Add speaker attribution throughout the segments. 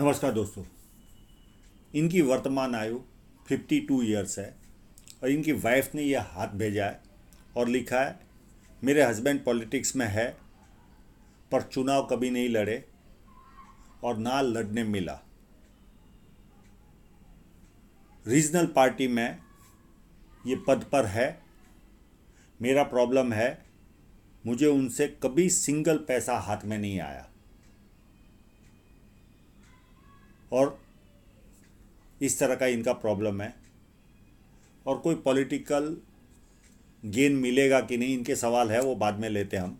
Speaker 1: नमस्कार दोस्तों इनकी वर्तमान आयु 52 ईयर्स है और इनकी वाइफ ने यह हाथ भेजा है और लिखा है मेरे हस्बैंड पॉलिटिक्स में है पर चुनाव कभी नहीं लड़े और ना लड़ने मिला रीजनल पार्टी में ये पद पर है मेरा प्रॉब्लम है मुझे उनसे कभी सिंगल पैसा हाथ में नहीं आया और इस तरह का इनका प्रॉब्लम है और कोई पॉलिटिकल गेन मिलेगा कि नहीं इनके सवाल है वो बाद में लेते हम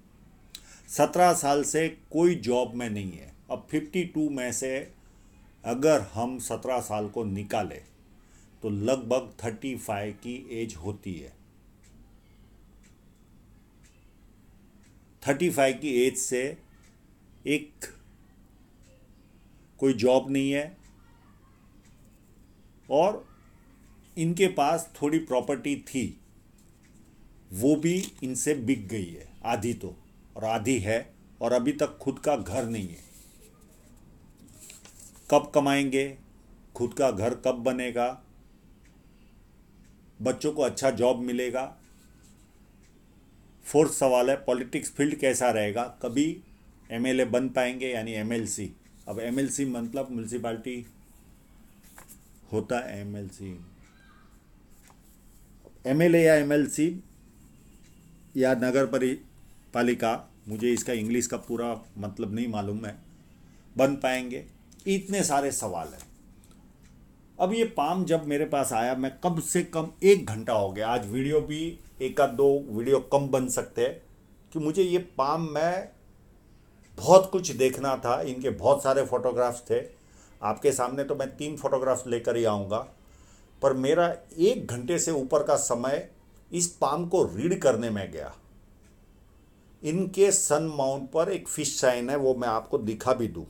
Speaker 1: सत्रह साल से कोई जॉब में नहीं है अब फिफ्टी टू में से अगर हम सत्रह साल को निकालें तो लगभग थर्टी फाइव की एज होती है थर्टी फाइव की एज से एक कोई जॉब नहीं है और इनके पास थोड़ी प्रॉपर्टी थी वो भी इनसे बिक गई है आधी तो और आधी है और अभी तक खुद का घर नहीं है कब कमाएंगे खुद का घर कब बनेगा बच्चों को अच्छा जॉब मिलेगा फोर्थ सवाल है पॉलिटिक्स फील्ड कैसा रहेगा कभी एमएलए बन पाएंगे यानी एमएलसी अब सी मतलब म्यूनसिपाली होता है M M L C L A या एम एल सी या नगर पालिका मुझे इसका इंग्लिश का पूरा मतलब नहीं मालूम है बन पाएंगे इतने सारे सवाल हैं अब ये पाम जब मेरे पास आया मैं कम से कम एक घंटा हो गया आज वीडियो भी एक आध दो वीडियो कम बन सकते हैं कि मुझे ये पाम मैं बहुत कुछ देखना था इनके बहुत सारे फोटोग्राफ्स थे आपके सामने तो मैं तीन फोटोग्राफ्स लेकर ही आऊँगा पर मेरा एक घंटे से ऊपर का समय इस पाम को रीड करने में गया इनके सन माउंट पर एक फिश साइन है वो मैं आपको दिखा भी दूँ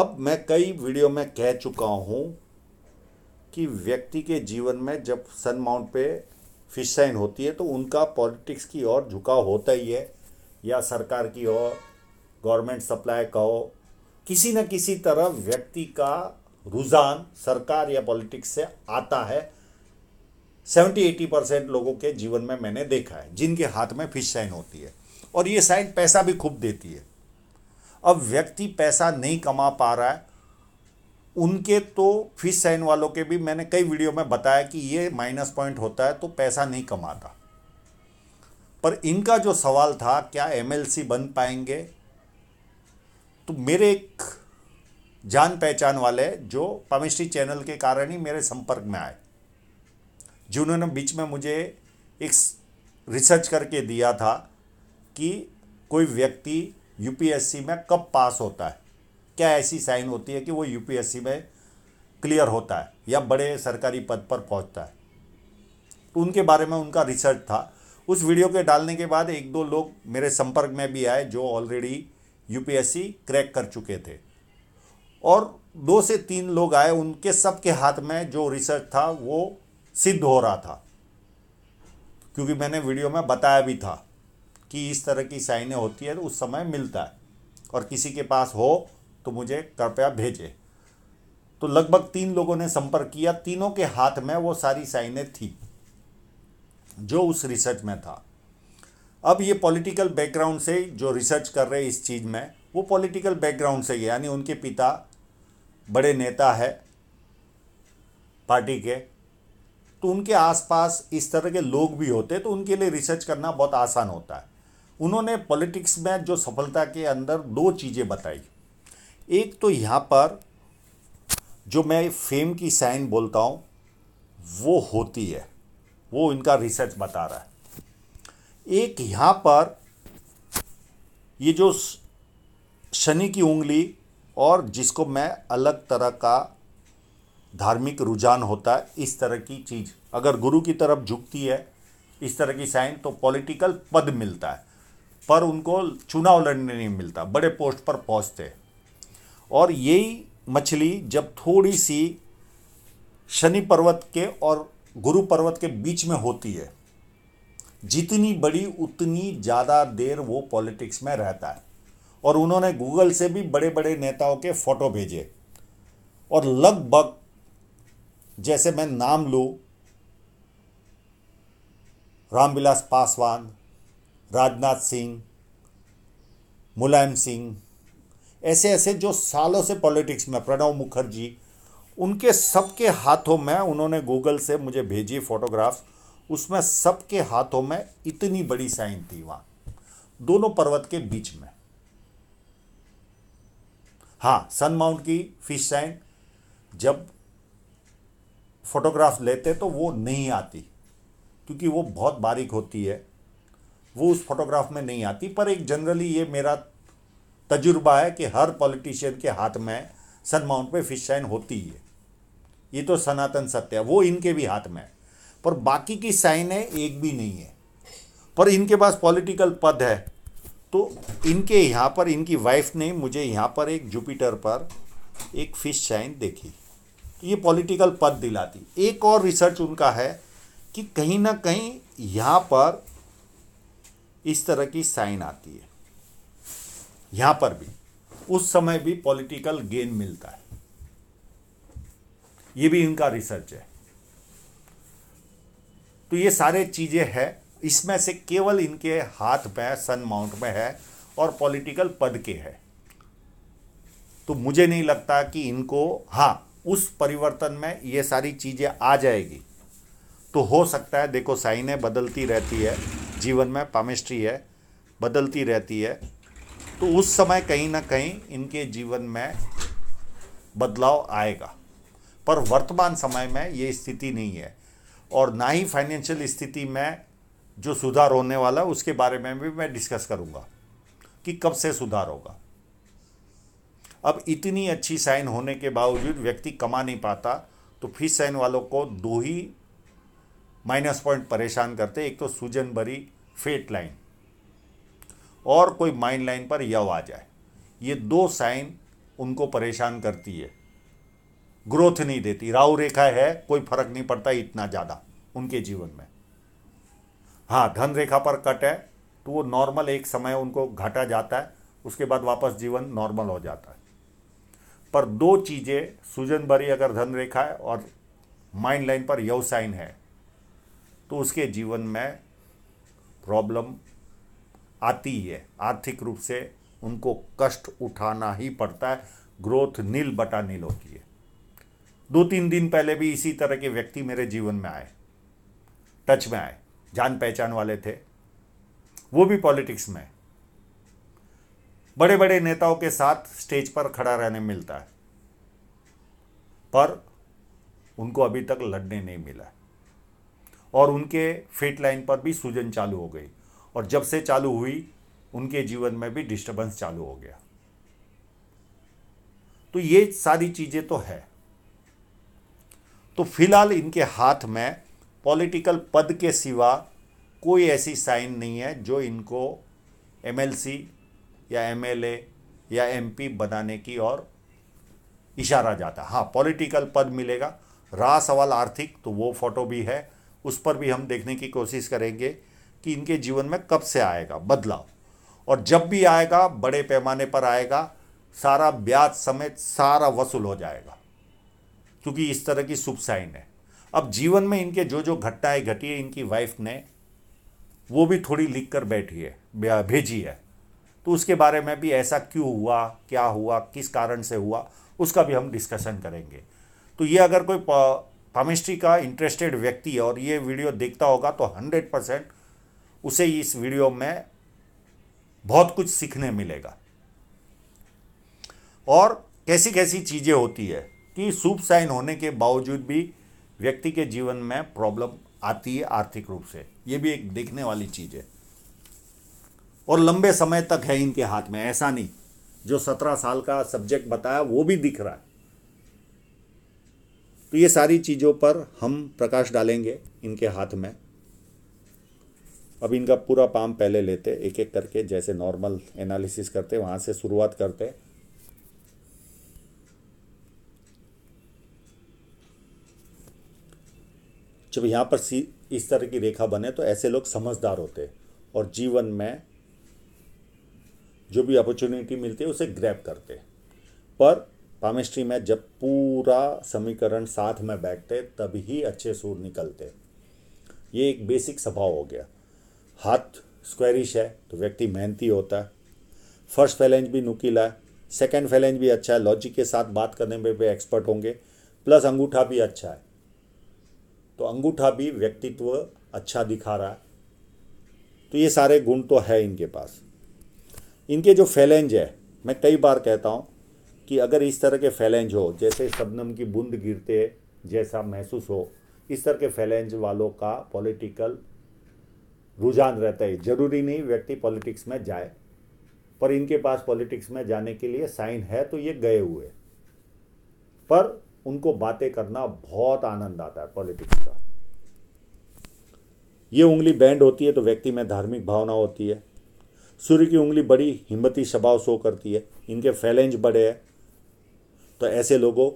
Speaker 1: अब मैं कई वीडियो में कह चुका हूँ कि व्यक्ति के जीवन में जब सन माउंट पे फिश साइन होती है तो उनका पॉलिटिक्स की ओर झुकाव होता ही है या सरकार की ओर गवर्नमेंट सप्लाई कहो किसी न किसी तरह व्यक्ति का रुझान सरकार या पॉलिटिक्स से आता है सेवेंटी एटी परसेंट लोगों के जीवन में मैंने देखा है जिनके हाथ में फिश साइन होती है और ये साइन पैसा भी खूब देती है अब व्यक्ति पैसा नहीं कमा पा रहा है उनके तो फिश साइन वालों के भी मैंने कई वीडियो में बताया कि ये माइनस पॉइंट होता है तो पैसा नहीं कमाता पर इनका जो सवाल था क्या एमएलसी बन पाएंगे तो मेरे एक जान पहचान वाले जो पमिस्ट्री चैनल के कारण ही मेरे संपर्क में आए जिन्होंने बीच में मुझे एक रिसर्च करके दिया था कि कोई व्यक्ति यूपीएससी में कब पास होता है क्या ऐसी साइन होती है कि वो यूपीएससी में क्लियर होता है या बड़े सरकारी पद पर पहुंचता है तो उनके बारे में उनका रिसर्च था उस वीडियो के डालने के बाद एक दो लोग मेरे संपर्क में भी आए जो ऑलरेडी यूपीएससी क्रैक कर चुके थे और दो से तीन लोग आए उनके सबके हाथ में जो रिसर्च था वो सिद्ध हो रहा था क्योंकि मैंने वीडियो में बताया भी था कि इस तरह की साइनें होती है तो उस समय मिलता है और किसी के पास हो तो मुझे कृपया भेजे तो लगभग तीन लोगों ने संपर्क किया तीनों के हाथ में वो सारी साइनें थी जो उस रिसर्च में था अब ये पॉलिटिकल बैकग्राउंड से जो रिसर्च कर रहे इस चीज़ में वो पॉलिटिकल बैकग्राउंड से ही यानी उनके पिता बड़े नेता है पार्टी के तो उनके आसपास इस तरह के लोग भी होते तो उनके लिए रिसर्च करना बहुत आसान होता है उन्होंने पॉलिटिक्स में जो सफलता के अंदर दो चीज़ें बताई एक तो यहाँ पर जो मैं फेम की साइन बोलता हूँ वो होती है वो इनका रिसर्च बता रहा है एक यहाँ पर ये जो शनि की उंगली और जिसको मैं अलग तरह का धार्मिक रुझान होता है इस तरह की चीज़ अगर गुरु की तरफ झुकती है इस तरह की साइन तो पॉलिटिकल पद मिलता है पर उनको चुनाव लड़ने नहीं मिलता बड़े पोस्ट पर पहुँचते और यही मछली जब थोड़ी सी शनि पर्वत के और गुरु पर्वत के बीच में होती है जितनी बड़ी उतनी ज़्यादा देर वो पॉलिटिक्स में रहता है और उन्होंने गूगल से भी बड़े बड़े नेताओं के फोटो भेजे और लगभग जैसे मैं नाम लूँ रामविलास पासवान राजनाथ सिंह मुलायम सिंह ऐसे ऐसे जो सालों से पॉलिटिक्स में प्रणव मुखर्जी उनके सबके हाथों में उन्होंने गूगल से मुझे भेजी फोटोग्राफ्स उसमें सबके हाथों में इतनी बड़ी साइन थी वहां दोनों पर्वत के बीच में हाँ सन माउंट की फिश साइन जब फोटोग्राफ लेते तो वो नहीं आती क्योंकि वो बहुत बारीक होती है वो उस फोटोग्राफ में नहीं आती पर एक जनरली ये मेरा तजुर्बा है कि हर पॉलिटिशियन के हाथ में सन माउंट पे फिश साइन होती है ये तो सनातन सत्य है वो इनके भी हाथ में है पर बाकी की साइन है एक भी नहीं है पर इनके पास पॉलिटिकल पद है तो इनके यहाँ पर इनकी वाइफ ने मुझे यहाँ पर एक जुपिटर पर एक फिश साइन देखी ये पॉलिटिकल पद दिलाती एक और रिसर्च उनका है कि कहीं ना कहीं यहाँ पर इस तरह की साइन आती है यहाँ पर भी उस समय भी पॉलिटिकल गेन मिलता है ये भी इनका रिसर्च है तो ये सारे चीज़ें हैं इसमें से केवल इनके हाथ में सन माउंट में है और पॉलिटिकल पद के है तो मुझे नहीं लगता कि इनको हाँ उस परिवर्तन में ये सारी चीज़ें आ जाएगी तो हो सकता है देखो साइनें बदलती रहती है जीवन में पामिस्ट्री है बदलती रहती है तो उस समय कहीं ना कहीं इनके जीवन में बदलाव आएगा पर वर्तमान समय में ये स्थिति नहीं है और ना ही फाइनेंशियल स्थिति में जो सुधार होने वाला है उसके बारे में भी मैं डिस्कस करूंगा कि कब से सुधार होगा अब इतनी अच्छी साइन होने के बावजूद व्यक्ति कमा नहीं पाता तो फिर साइन वालों को दो ही माइनस पॉइंट परेशान करते एक तो सूजन भरी फेट लाइन और कोई माइंड लाइन पर यव आ जाए ये दो साइन उनको परेशान करती है ग्रोथ नहीं देती राहु रेखा है कोई फर्क नहीं पड़ता इतना ज़्यादा उनके जीवन में हाँ धन रेखा पर कट है तो वो नॉर्मल एक समय उनको घाटा जाता है उसके बाद वापस जीवन नॉर्मल हो जाता है पर दो चीज़ें सूजन भरी अगर धन रेखा है और माइंड लाइन पर यव साइन है तो उसके जीवन में प्रॉब्लम आती है आर्थिक रूप से उनको कष्ट उठाना ही पड़ता है ग्रोथ नील बटा नील होती है दो तीन दिन पहले भी इसी तरह के व्यक्ति मेरे जीवन में आए टच में आए जान पहचान वाले थे वो भी पॉलिटिक्स में बड़े बड़े नेताओं के साथ स्टेज पर खड़ा रहने मिलता है पर उनको अभी तक लड़ने नहीं मिला और उनके फेट लाइन पर भी सूजन चालू हो गई और जब से चालू हुई उनके जीवन में भी डिस्टर्बेंस चालू हो गया तो ये सारी चीज़ें तो है तो फिलहाल इनके हाथ में पॉलिटिकल पद के सिवा कोई ऐसी साइन नहीं है जो इनको एमएलसी या एमएलए या एमपी बनाने की ओर इशारा जाता हाँ पॉलिटिकल पद मिलेगा रहा सवाल आर्थिक तो वो फोटो भी है उस पर भी हम देखने की कोशिश करेंगे कि इनके जीवन में कब से आएगा बदलाव और जब भी आएगा बड़े पैमाने पर आएगा सारा ब्याज समेत सारा वसूल हो जाएगा क्योंकि इस तरह की शुभ साइन है अब जीवन में इनके जो जो घटनाएं घटी है इनकी वाइफ ने वो भी थोड़ी लिख कर बैठी है भेजी है तो उसके बारे में भी ऐसा क्यों हुआ क्या हुआ किस कारण से हुआ उसका भी हम डिस्कशन करेंगे तो ये अगर कोई पामिस्ट्री का इंटरेस्टेड व्यक्ति है और ये वीडियो देखता होगा तो हंड्रेड परसेंट उसे इस वीडियो में बहुत कुछ सीखने मिलेगा और कैसी कैसी चीज़ें होती है कि शुभ साइन होने के बावजूद भी व्यक्ति के जीवन में प्रॉब्लम आती है आर्थिक रूप से ये भी एक देखने वाली चीज़ है और लंबे समय तक है इनके हाथ में ऐसा नहीं जो सत्रह साल का सब्जेक्ट बताया वो भी दिख रहा है तो ये सारी चीज़ों पर हम प्रकाश डालेंगे इनके हाथ में अब इनका पूरा पाम पहले लेते एक एक करके जैसे नॉर्मल एनालिसिस करते वहां से शुरुआत करते जब यहाँ पर सी इस तरह की रेखा बने तो ऐसे लोग समझदार होते और जीवन में जो भी अपॉर्चुनिटी मिलती है उसे ग्रैप करते पर पामिस्ट्री में जब पूरा समीकरण साथ में बैठते तभी अच्छे सूर निकलते ये एक बेसिक स्वभाव हो गया हाथ स्क्वेरिश है तो व्यक्ति मेहनती होता है फर्स्ट फैलेंज भी नुकीला है सेकेंड फैलेंज भी अच्छा है लॉजिक के साथ बात करने में भी एक्सपर्ट होंगे प्लस अंगूठा भी अच्छा है तो अंगूठा भी व्यक्तित्व अच्छा दिखा रहा है तो ये सारे गुण तो है इनके पास इनके जो फैलेंज है मैं कई बार कहता हूँ कि अगर इस तरह के फैलेंज हो जैसे शबनम की बूंद गिरते जैसा महसूस हो इस तरह के फैलेंज वालों का पॉलिटिकल रुझान रहता है जरूरी नहीं व्यक्ति पॉलिटिक्स में जाए पर इनके पास पॉलिटिक्स में जाने के लिए साइन है तो ये गए हुए पर उनको बातें करना बहुत आनंद आता है पॉलिटिक्स का ये उंगली बैंड होती है तो व्यक्ति में धार्मिक भावना होती है सूर्य की उंगली बड़ी हिम्मती स्वभाव शो करती है इनके फैलेंज बड़े हैं तो ऐसे लोगों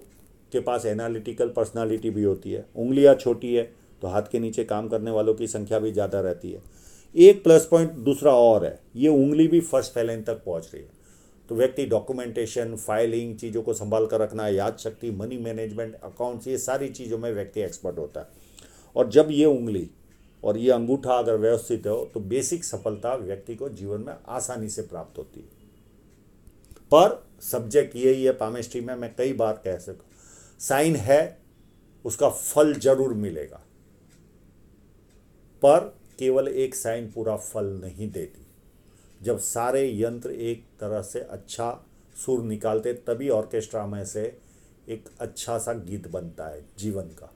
Speaker 1: के पास एनालिटिकल पर्सनालिटी भी होती है उंगलियां छोटी है तो हाथ के नीचे काम करने वालों की संख्या भी ज़्यादा रहती है एक प्लस पॉइंट दूसरा और है ये उंगली भी फर्स्ट फैलेंज तक पहुँच रही है तो व्यक्ति डॉक्यूमेंटेशन फाइलिंग चीज़ों को संभाल कर रखना याद शक्ति मनी मैनेजमेंट अकाउंट्स ये सारी चीज़ों में व्यक्ति एक्सपर्ट होता है और जब ये उंगली और ये अंगूठा अगर व्यवस्थित हो तो बेसिक सफलता व्यक्ति को जीवन में आसानी से प्राप्त होती है पर सब्जेक्ट यही है पामेस्ट्री में मैं कई बार कह सकूँ साइन है उसका फल जरूर मिलेगा पर केवल एक साइन पूरा फल नहीं देती जब सारे यंत्र एक तरह से अच्छा सुर निकालते तभी ऑर्केस्ट्रा में से एक अच्छा सा गीत बनता है जीवन का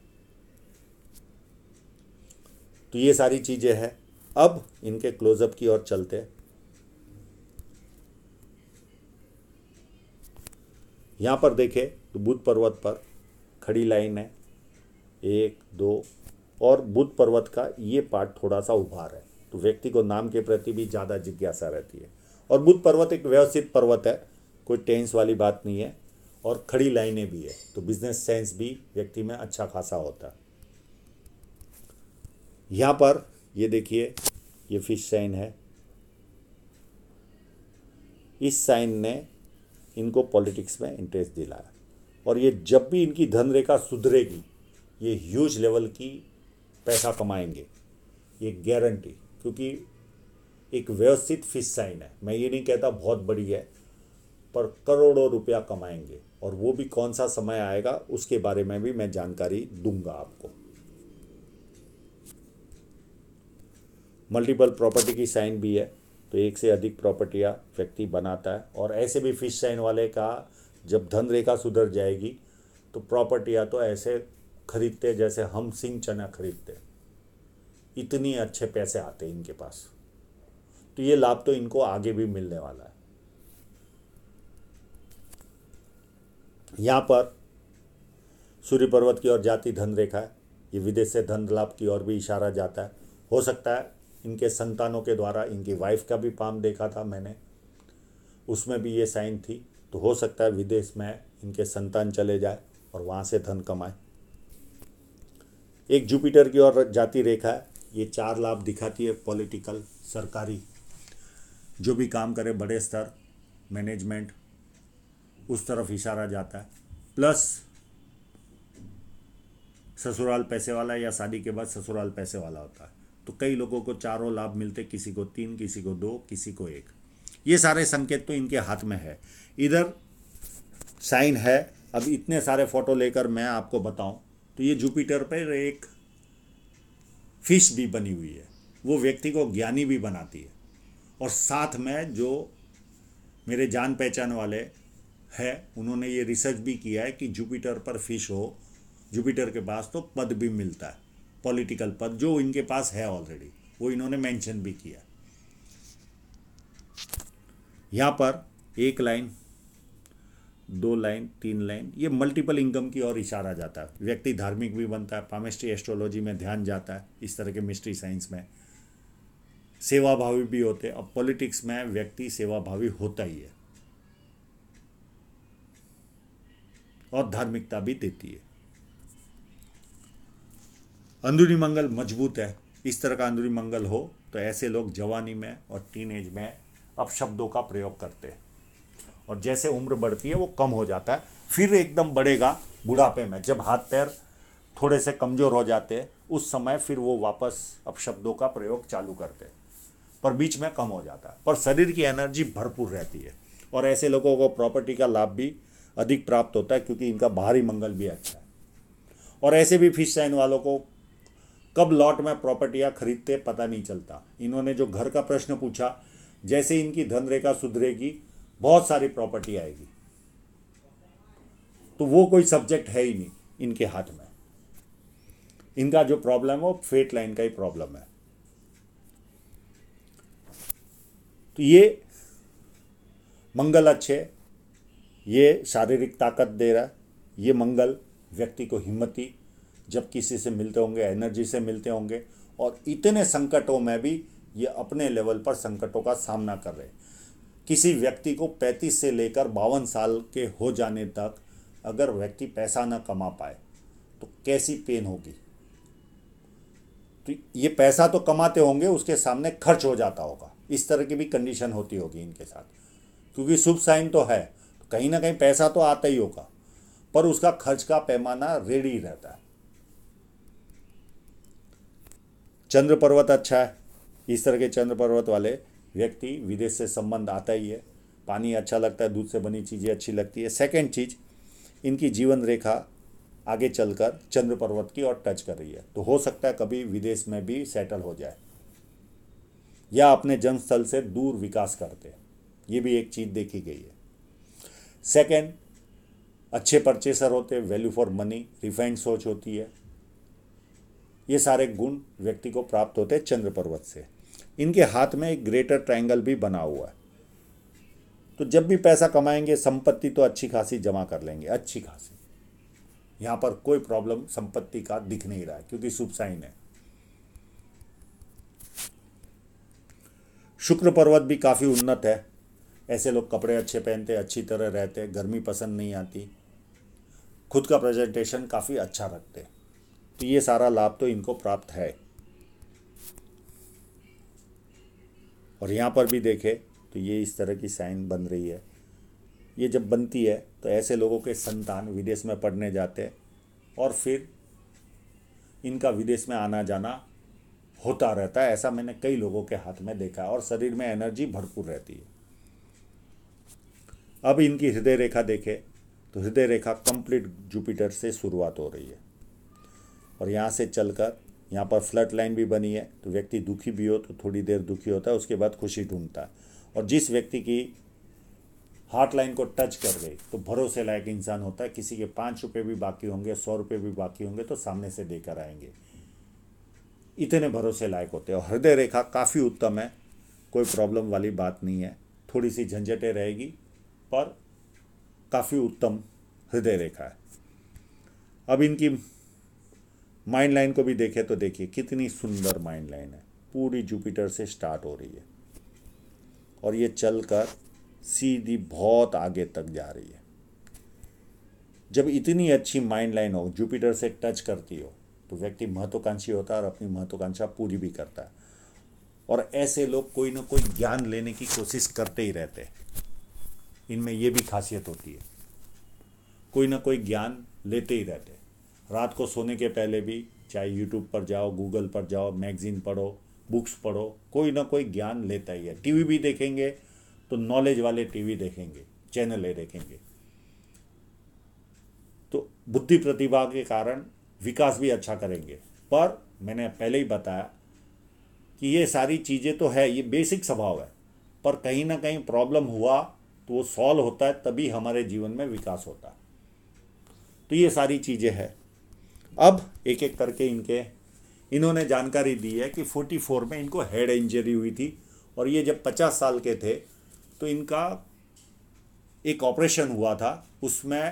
Speaker 1: तो ये सारी चीज़ें हैं अब इनके क्लोजअप की ओर चलते हैं यहाँ पर देखे तो बुद्ध पर्वत पर खड़ी लाइन है एक दो और बुद्ध पर्वत का ये पार्ट थोड़ा सा उभार है तो व्यक्ति को नाम के प्रति भी ज़्यादा जिज्ञासा रहती है और बुद्ध पर्वत एक व्यवस्थित पर्वत है कोई टेंस वाली बात नहीं है और खड़ी लाइनें भी है तो बिजनेस सेंस भी व्यक्ति में अच्छा खासा होता है यहाँ पर ये देखिए ये फिश साइन है इस साइन ने इनको पॉलिटिक्स में इंटरेस्ट दिलाया और ये जब भी इनकी धन रेखा सुधरेगी ये ह्यूज लेवल की पैसा कमाएंगे ये गारंटी क्योंकि एक व्यवस्थित फिश साइन है मैं ये नहीं कहता बहुत बड़ी है पर करोड़ों रुपया कमाएंगे और वो भी कौन सा समय आएगा उसके बारे में भी मैं जानकारी दूंगा आपको मल्टीपल प्रॉपर्टी की साइन भी है तो एक से अधिक प्रॉपर्टियाँ व्यक्ति बनाता है और ऐसे भी फिश साइन वाले का जब धन रेखा सुधर जाएगी तो प्रॉपर्टियाँ तो ऐसे खरीदते जैसे हम सिंह चना खरीदते हैं इतने अच्छे पैसे आते हैं इनके पास तो ये लाभ तो इनको आगे भी मिलने वाला है यहां पर सूर्य पर्वत की ओर जाती धन रेखा है ये विदेश से धन लाभ की ओर भी इशारा जाता है हो सकता है इनके संतानों के द्वारा इनकी वाइफ का भी पाम देखा था मैंने उसमें भी ये साइन थी तो हो सकता है विदेश में इनके संतान चले जाए और वहाँ से धन कमाए एक जुपिटर की ओर जाती रेखा है ये चार लाभ दिखाती है पॉलिटिकल सरकारी जो भी काम करे बड़े स्तर मैनेजमेंट उस तरफ इशारा जाता है प्लस ससुराल पैसे वाला या शादी के बाद ससुराल पैसे वाला होता है तो कई लोगों को चारों लाभ मिलते किसी को तीन किसी को दो किसी को एक ये सारे संकेत तो इनके हाथ में है इधर साइन है अब इतने सारे फोटो लेकर मैं आपको बताऊं तो ये जुपिटर पर एक फिश भी बनी हुई है वो व्यक्ति को ज्ञानी भी बनाती है और साथ में जो मेरे जान पहचान वाले है उन्होंने ये रिसर्च भी किया है कि जुपिटर पर फिश हो जुपिटर के पास तो पद भी मिलता है पॉलिटिकल पद जो इनके पास है ऑलरेडी वो इन्होंने मेंशन भी किया यहाँ पर एक लाइन दो लाइन तीन लाइन ये मल्टीपल इनकम की ओर इशारा जाता है व्यक्ति धार्मिक भी बनता है पामेस्ट्री एस्ट्रोलॉजी में ध्यान जाता है इस तरह के मिस्ट्री साइंस में सेवाभावी भी होते अब पॉलिटिक्स में व्यक्ति सेवाभावी होता ही है और धार्मिकता भी देती है अंदरूनी मंगल मजबूत है इस तरह का अंदरूनी मंगल हो तो ऐसे लोग जवानी में और टीनेज में अब शब्दों का प्रयोग करते हैं और जैसे उम्र बढ़ती है वो कम हो जाता है फिर एकदम बढ़ेगा बुढ़ापे में जब हाथ पैर थोड़े से कमज़ोर हो जाते हैं उस समय फिर वो वापस अब शब्दों का प्रयोग चालू करते हैं पर बीच में कम हो जाता है पर शरीर की एनर्जी भरपूर रहती है और ऐसे लोगों को प्रॉपर्टी का लाभ भी अधिक प्राप्त होता है क्योंकि इनका बाहरी मंगल भी अच्छा है और ऐसे भी फिश साइन वालों को कब लॉट में प्रॉपर्टियाँ खरीदते पता नहीं चलता इन्होंने जो घर का प्रश्न पूछा जैसे इनकी धन रेखा सुधरेगी बहुत सारी प्रॉपर्टी आएगी तो वो कोई सब्जेक्ट है ही नहीं इनके हाथ में इनका जो प्रॉब्लम है वो फेट लाइन का ही प्रॉब्लम है तो ये मंगल अच्छे ये शारीरिक ताकत दे रहा है ये मंगल व्यक्ति को हिम्मती जब किसी से मिलते होंगे एनर्जी से मिलते होंगे और इतने संकटों में भी ये अपने लेवल पर संकटों का सामना कर रहे हैं किसी व्यक्ति को 35 से लेकर बावन साल के हो जाने तक अगर व्यक्ति पैसा ना कमा पाए तो कैसी पेन होगी तो ये पैसा तो कमाते होंगे उसके सामने खर्च हो जाता होगा इस तरह की भी कंडीशन होती होगी इनके साथ क्योंकि शुभ साइन तो है तो कहीं ना कहीं पैसा तो आता ही होगा पर उसका खर्च का पैमाना रेडी रहता है चंद्र पर्वत अच्छा है इस तरह के चंद्र पर्वत वाले व्यक्ति विदेश से संबंध आता ही है पानी अच्छा लगता है दूध से बनी चीज़ें अच्छी लगती है सेकेंड चीज़ इनकी जीवन रेखा आगे चलकर चंद्र पर्वत की ओर टच कर रही है तो हो सकता है कभी विदेश में भी सेटल हो जाए या अपने जन्मस्थल से दूर विकास करते ये भी एक चीज़ देखी गई है सेकेंड अच्छे परचेसर होते वैल्यू फॉर मनी रिफाइंड सोच होती है ये सारे गुण व्यक्ति को प्राप्त होते चंद्र पर्वत से इनके हाथ में एक ग्रेटर ट्रायंगल भी बना हुआ है तो जब भी पैसा कमाएंगे संपत्ति तो अच्छी खासी जमा कर लेंगे अच्छी खासी यहाँ पर कोई प्रॉब्लम संपत्ति का दिख नहीं रहा है क्योंकि शुभ साइन है शुक्र पर्वत भी काफ़ी उन्नत है ऐसे लोग कपड़े अच्छे पहनते अच्छी तरह रहते गर्मी पसंद नहीं आती खुद का प्रेजेंटेशन काफ़ी अच्छा रखते तो ये सारा लाभ तो इनको प्राप्त है और यहाँ पर भी देखें तो ये इस तरह की साइन बन रही है ये जब बनती है तो ऐसे लोगों के संतान विदेश में पढ़ने जाते हैं और फिर इनका विदेश में आना जाना होता रहता है ऐसा मैंने कई लोगों के हाथ में देखा है और शरीर में एनर्जी भरपूर रहती है अब इनकी हृदय रेखा देखें तो हृदय रेखा कंप्लीट जुपिटर से शुरुआत हो रही है और यहाँ से चलकर यहाँ पर फ्लड लाइन भी बनी है तो व्यक्ति दुखी भी हो तो थोड़ी देर दुखी होता है उसके बाद खुशी ढूंढता है और जिस व्यक्ति की हार्ट लाइन को टच कर गई तो भरोसे लायक इंसान होता है किसी के पाँच रुपये भी बाकी होंगे सौ रुपये भी बाकी होंगे तो सामने से देकर आएंगे इतने भरोसे लायक होते हैं और हृदय रेखा काफ़ी उत्तम है कोई प्रॉब्लम वाली बात नहीं है थोड़ी सी झंझटें रहेगी पर काफ़ी उत्तम हृदय रेखा है अब इनकी माइंड लाइन को भी देखें तो देखिए कितनी सुंदर माइंड लाइन है पूरी जुपिटर से स्टार्ट हो रही है और ये चलकर सीधी बहुत आगे तक जा रही है जब इतनी अच्छी माइंड लाइन हो जुपिटर से टच करती हो तो व्यक्ति महत्वाकांक्षी होता है और अपनी महत्वाकांक्षा पूरी भी करता है और ऐसे लोग कोई ना कोई ज्ञान लेने की कोशिश करते ही रहते हैं इनमें यह भी खासियत होती है कोई ना कोई ज्ञान लेते ही रहते हैं रात को सोने के पहले भी चाहे यूट्यूब पर जाओ गूगल पर जाओ मैगजीन पढ़ो बुक्स पढ़ो कोई ना कोई ज्ञान लेता ही है टीवी भी देखेंगे तो नॉलेज वाले टीवी देखेंगे चैनलें देखेंगे तो बुद्धि प्रतिभा के कारण विकास भी अच्छा करेंगे पर मैंने पहले ही बताया कि ये सारी चीज़ें तो है ये बेसिक स्वभाव है पर कहीं ना कहीं प्रॉब्लम हुआ तो वो सॉल्व होता है तभी हमारे जीवन में विकास होता है तो ये सारी चीज़ें हैं अब एक एक करके इनके इन्होंने जानकारी दी है कि 44 में इनको हेड इंजरी हुई थी और ये जब 50 साल के थे तो इनका एक ऑपरेशन हुआ था उसमें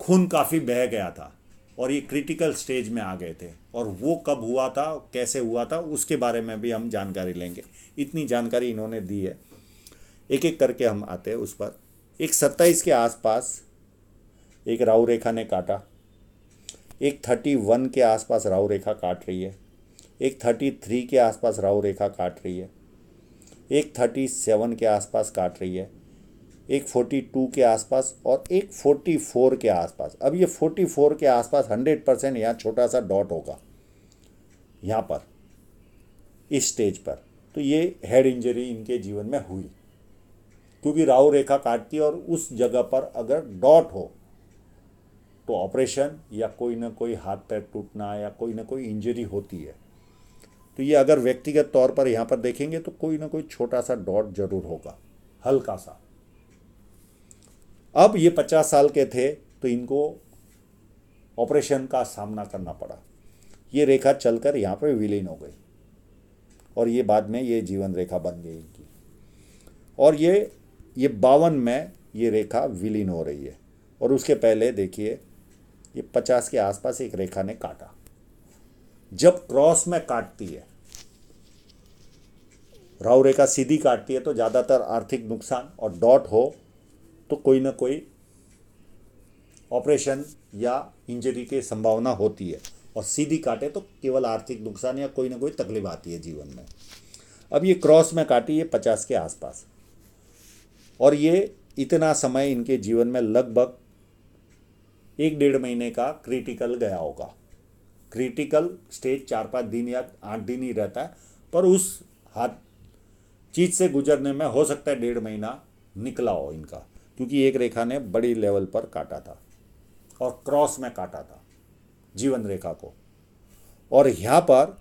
Speaker 1: खून काफ़ी बह गया था और ये क्रिटिकल स्टेज में आ गए थे और वो कब हुआ था कैसे हुआ था उसके बारे में भी हम जानकारी लेंगे इतनी जानकारी इन्होंने दी है एक एक करके हम आते हैं उस पर एक सत्ताईस के आसपास एक राहु रेखा ने काटा एक थर्टी वन के आसपास राहु रेखा काट रही है एक थर्टी थ्री के आसपास राहु रेखा काट रही है एक थर्टी सेवन के आसपास काट रही है एक फोर्टी टू के आसपास और एक फोर्टी फोर के आसपास अब ये फोर्टी फोर के आसपास हंड्रेड परसेंट यहाँ छोटा सा डॉट होगा यहाँ पर इस स्टेज पर तो ये हेड इंजरी इनके जीवन में हुई क्योंकि राहु रेखा काटती है और उस जगह पर अगर डॉट हो तो ऑपरेशन या कोई ना कोई हाथ पैर टूटना या कोई ना कोई इंजरी होती है तो ये अगर व्यक्तिगत तौर पर यहाँ पर देखेंगे तो कोई ना कोई छोटा सा डॉट जरूर होगा हल्का सा अब ये पचास साल के थे तो इनको ऑपरेशन का सामना करना पड़ा ये रेखा चलकर यहाँ पर विलीन हो गई और ये बाद में ये जीवन रेखा बन गई इनकी और ये ये बावन में ये रेखा विलीन हो रही है और उसके पहले देखिए ये पचास के आसपास एक रेखा ने काटा जब क्रॉस में काटती है राहु रेखा सीधी काटती है तो ज़्यादातर आर्थिक नुकसान और डॉट हो तो कोई ना कोई ऑपरेशन या इंजरी की संभावना होती है और सीधी काटे तो केवल आर्थिक नुकसान या कोई ना कोई तकलीफ आती है जीवन में अब ये क्रॉस में काटी ये पचास के आसपास और ये इतना समय इनके जीवन में लगभग एक डेढ़ महीने का क्रिटिकल गया होगा क्रिटिकल स्टेज चार पाँच दिन या आठ दिन ही रहता है पर उस हाथ चीज़ से गुजरने में हो सकता है डेढ़ महीना निकला हो इनका क्योंकि एक रेखा ने बड़ी लेवल पर काटा था और क्रॉस में काटा था जीवन रेखा को और यहाँ पर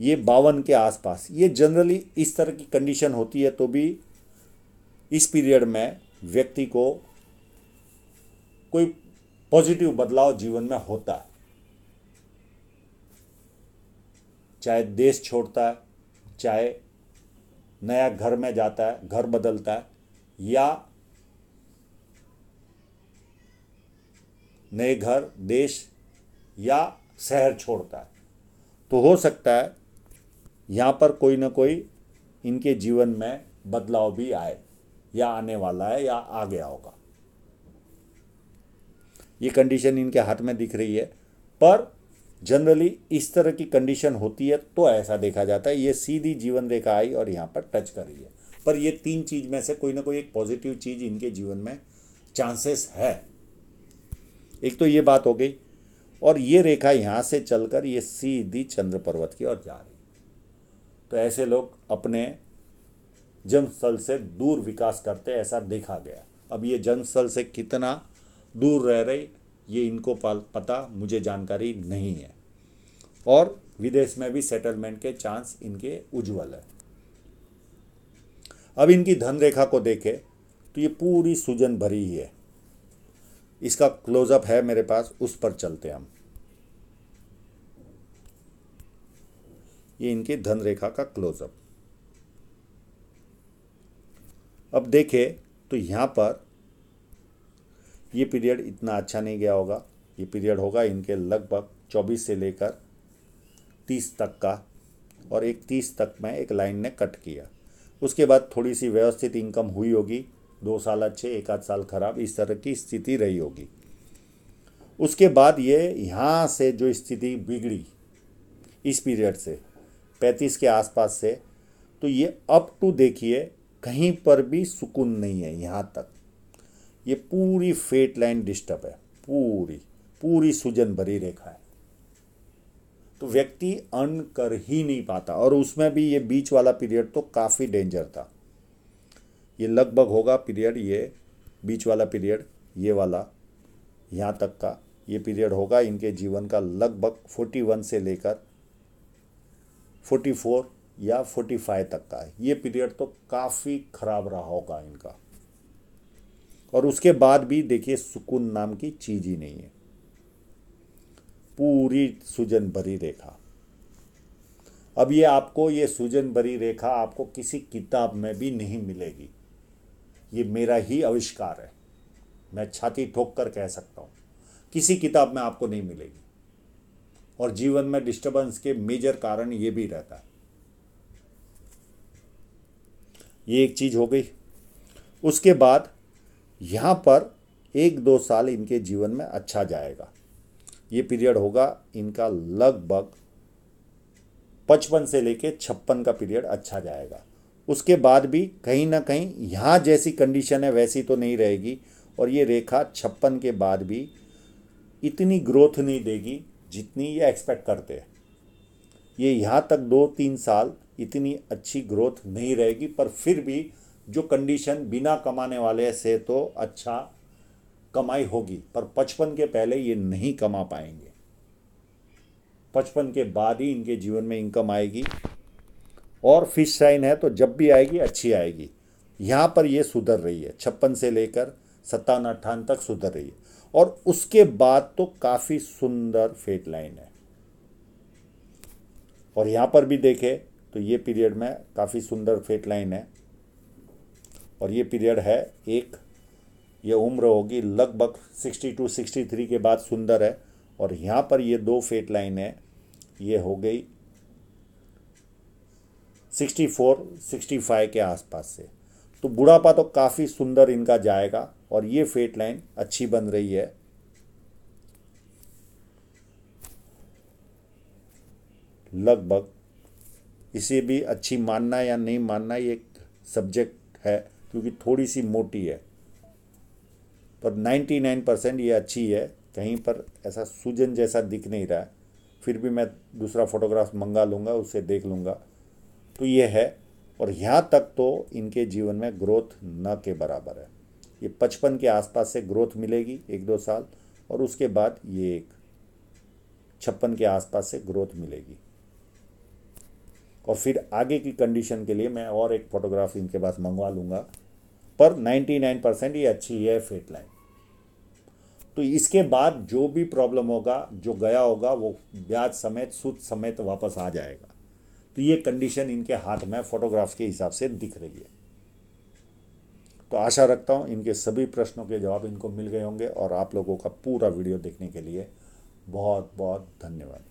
Speaker 1: ये बावन के आसपास ये जनरली इस तरह की कंडीशन होती है तो भी इस पीरियड में व्यक्ति को कोई पॉजिटिव बदलाव जीवन में होता है चाहे देश छोड़ता है चाहे नया घर में जाता है घर बदलता है या नए घर देश या शहर छोड़ता है तो हो सकता है यहाँ पर कोई ना कोई इनके जीवन में बदलाव भी आए या आने वाला है या आ गया होगा ये कंडीशन इनके हाथ में दिख रही है पर जनरली इस तरह की कंडीशन होती है तो ऐसा देखा जाता है ये सीधी जीवन रेखा आई और यहाँ पर टच कर रही है पर ये तीन चीज में से कोई ना कोई एक पॉजिटिव चीज इनके जीवन में चांसेस है एक तो ये बात हो गई और ये रेखा यहाँ से चलकर ये सीधी चंद्र पर्वत की ओर जा रही तो ऐसे लोग अपने जन्मस्थल से दूर विकास करते ऐसा देखा गया अब ये जन्मस्थल से कितना दूर रह रहे ये इनको पता मुझे जानकारी नहीं है और विदेश में भी सेटलमेंट के चांस इनके उज्जवल है अब इनकी धन रेखा को देखें तो ये पूरी सूजन भरी ही है इसका क्लोजअप है मेरे पास उस पर चलते हम ये इनकी धन रेखा का क्लोजअप अब देखें तो यहां पर ये पीरियड इतना अच्छा नहीं गया होगा ये पीरियड होगा इनके लगभग चौबीस से लेकर तीस तक का और एक तीस तक में एक लाइन ने कट किया उसके बाद थोड़ी सी व्यवस्थित इनकम हुई होगी दो साल अच्छे एक आध साल खराब इस तरह की स्थिति रही होगी उसके बाद ये यहाँ से जो स्थिति बिगड़ी इस पीरियड से पैंतीस के आसपास से तो ये अप टू देखिए कहीं पर भी सुकून नहीं है यहाँ तक ये पूरी फेट लाइन डिस्टर्ब है पूरी पूरी सुजन भरी रेखा है तो व्यक्ति अन कर ही नहीं पाता और उसमें भी ये बीच वाला पीरियड तो काफ़ी डेंजर था ये लगभग होगा पीरियड ये बीच वाला पीरियड ये वाला यहाँ तक का ये पीरियड होगा इनके जीवन का लगभग फोर्टी वन से लेकर फोर्टी फोर या फोर्टी फाइव तक का ये पीरियड तो काफ़ी ख़राब रहा होगा इनका और उसके बाद भी देखिए सुकून नाम की चीज़ ही नहीं है पूरी सूजन भरी रेखा अब ये आपको ये सूजन भरी रेखा आपको किसी किताब में भी नहीं मिलेगी ये मेरा ही आविष्कार है मैं छाती ठोक कर कह सकता हूँ किसी किताब में आपको नहीं मिलेगी और जीवन में डिस्टरबेंस के मेजर कारण ये भी रहता है ये एक चीज़ हो गई उसके बाद यहाँ पर एक दो साल इनके जीवन में अच्छा जाएगा ये पीरियड होगा इनका लगभग पचपन से लेके छप्पन का पीरियड अच्छा जाएगा उसके बाद भी कहीं ना कहीं यहाँ जैसी कंडीशन है वैसी तो नहीं रहेगी और ये रेखा छप्पन के बाद भी इतनी ग्रोथ नहीं देगी जितनी ये एक्सपेक्ट करते हैं ये यहाँ तक दो तीन साल इतनी अच्छी ग्रोथ नहीं रहेगी पर फिर भी जो कंडीशन बिना कमाने वाले से तो अच्छा कमाई होगी पर पचपन के पहले ये नहीं कमा पाएंगे पचपन के बाद ही इनके जीवन में इनकम आएगी और फिश साइन है तो जब भी आएगी अच्छी आएगी यहाँ पर ये सुधर रही है छप्पन से लेकर सत्तावन अट्ठान तक सुधर रही है और उसके बाद तो काफ़ी सुंदर फेट लाइन है और यहाँ पर भी देखें तो ये पीरियड में काफ़ी सुंदर फेट लाइन है और ये पीरियड है एक ये उम्र होगी लगभग सिक्सटी टू सिक्सटी थ्री के बाद सुंदर है और यहाँ पर ये दो फेट लाइन है ये हो गई सिक्सटी फोर सिक्सटी फाइव के आसपास से तो बुढ़ापा तो काफ़ी सुंदर इनका जाएगा और ये फेट लाइन अच्छी बन रही है लगभग इसे भी अच्छी मानना या नहीं मानना ये एक सब्जेक्ट है क्योंकि थोड़ी सी मोटी है पर 99 परसेंट ये अच्छी है कहीं पर ऐसा सूजन जैसा दिख नहीं रहा है फिर भी मैं दूसरा फोटोग्राफ मंगा लूँगा उससे देख लूँगा तो ये है और यहाँ तक तो इनके जीवन में ग्रोथ न के बराबर है ये पचपन के आसपास से ग्रोथ मिलेगी एक दो साल और उसके बाद ये एक छप्पन के आसपास से ग्रोथ मिलेगी और फिर आगे की कंडीशन के लिए मैं और एक फ़ोटोग्राफ इनके पास मंगवा लूँगा पर 99 परसेंट ये अच्छी है फेट लाइन तो इसके बाद जो भी प्रॉब्लम होगा जो गया होगा वो ब्याज समेत सूद समेत वापस आ जाएगा तो ये कंडीशन इनके हाथ में फ़ोटोग्राफ के हिसाब से दिख रही है तो आशा रखता हूँ इनके सभी प्रश्नों के जवाब इनको मिल गए होंगे और आप लोगों का पूरा वीडियो देखने के लिए बहुत बहुत धन्यवाद